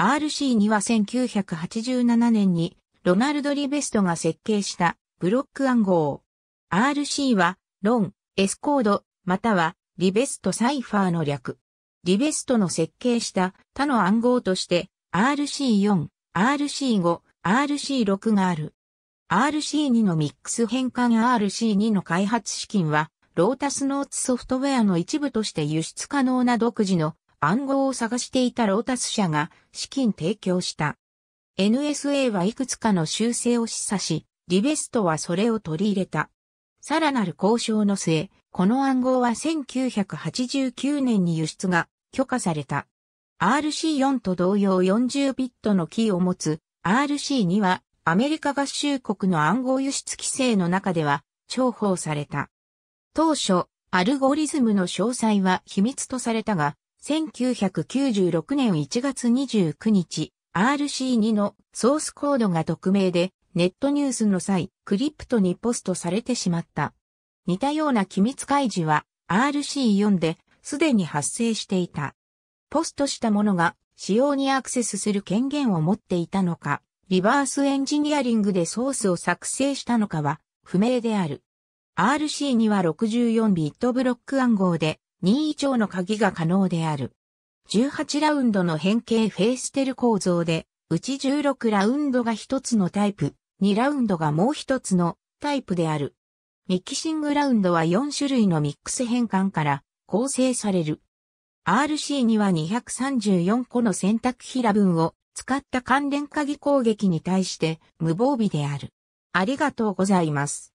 RC には1987年にロナルド・リベストが設計したブロック暗号。RC はロン、S コード、またはリベストサイファーの略。リベストの設計した他の暗号として RC4、RC5、RC6 がある。RC2 のミックス変換 RC2 の開発資金はロータスノーツソフトウェアの一部として輸出可能な独自の暗号を探していたロータス社が資金提供した。NSA はいくつかの修正を示唆し、リベストはそれを取り入れた。さらなる交渉の末、この暗号は1989年に輸出が許可された。RC4 と同様40ビットのキーを持つ RC2 はアメリカ合衆国の暗号輸出規制の中では重宝された。当初、アルゴリズムの詳細は秘密とされたが、1996年1月29日、RC2 のソースコードが匿名でネットニュースの際、クリプトにポストされてしまった。似たような機密開示は RC4 ですでに発生していた。ポストしたものが使用にアクセスする権限を持っていたのか、リバースエンジニアリングでソースを作成したのかは不明である。RC には6 4ビットブロック暗号で任意調の鍵が可能である。18ラウンドの変形フェイステル構造で、うち16ラウンドが1つのタイプ、2ラウンドがもう1つのタイプである。ミキシングラウンドは4種類のミックス変換から構成される。RC には234個の選択平文を使った関連鍵攻撃に対して無防備である。ありがとうございます。